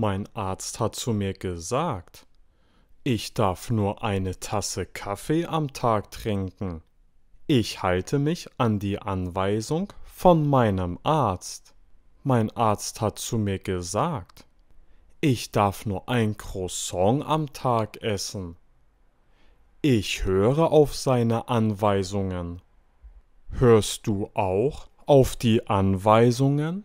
Mein Arzt hat zu mir gesagt, ich darf nur eine Tasse Kaffee am Tag trinken. Ich halte mich an die Anweisung von meinem Arzt. Mein Arzt hat zu mir gesagt, ich darf nur ein Croissant am Tag essen. Ich höre auf seine Anweisungen. Hörst du auch auf die Anweisungen